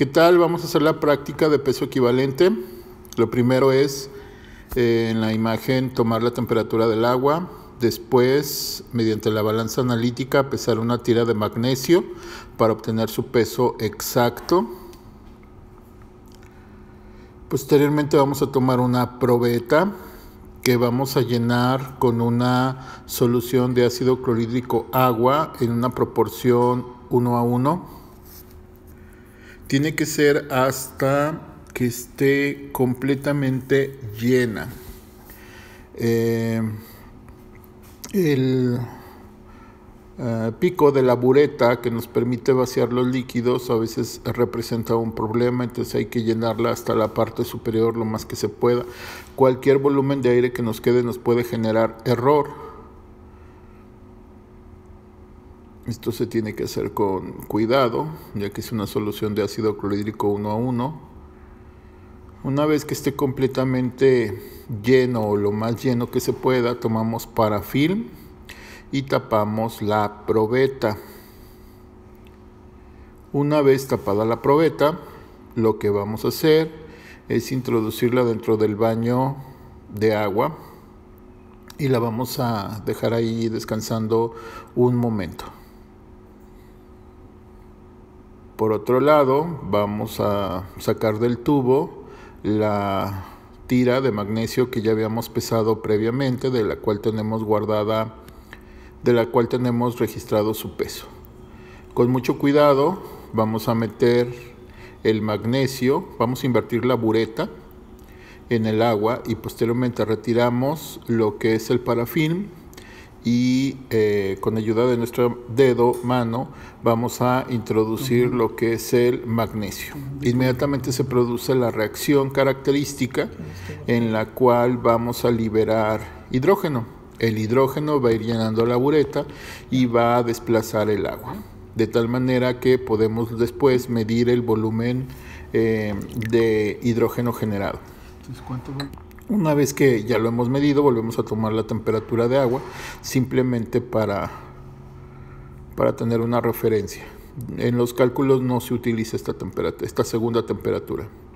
¿Qué tal? Vamos a hacer la práctica de peso equivalente. Lo primero es eh, en la imagen tomar la temperatura del agua. Después, mediante la balanza analítica, pesar una tira de magnesio para obtener su peso exacto. Posteriormente vamos a tomar una probeta que vamos a llenar con una solución de ácido clorhídrico agua en una proporción 1 a 1 tiene que ser hasta que esté completamente llena. Eh, el eh, pico de la bureta que nos permite vaciar los líquidos a veces representa un problema, entonces hay que llenarla hasta la parte superior lo más que se pueda. Cualquier volumen de aire que nos quede nos puede generar error. Esto se tiene que hacer con cuidado, ya que es una solución de ácido clorhídrico 1 a 1. Una vez que esté completamente lleno o lo más lleno que se pueda, tomamos parafilm y tapamos la probeta. Una vez tapada la probeta, lo que vamos a hacer es introducirla dentro del baño de agua y la vamos a dejar ahí descansando un momento. Por otro lado, vamos a sacar del tubo la tira de magnesio que ya habíamos pesado previamente, de la cual tenemos guardada, de la cual tenemos registrado su peso. Con mucho cuidado vamos a meter el magnesio, vamos a invertir la bureta en el agua y posteriormente retiramos lo que es el parafilm y eh, con ayuda de nuestro dedo, mano, vamos a introducir lo que es el magnesio. Inmediatamente se produce la reacción característica en la cual vamos a liberar hidrógeno. El hidrógeno va a ir llenando la bureta y va a desplazar el agua, de tal manera que podemos después medir el volumen eh, de hidrógeno generado. Entonces, ¿cuánto una vez que ya lo hemos medido, volvemos a tomar la temperatura de agua, simplemente para, tener una referencia. En los cálculos no se utiliza esta, temperatura, esta segunda temperatura.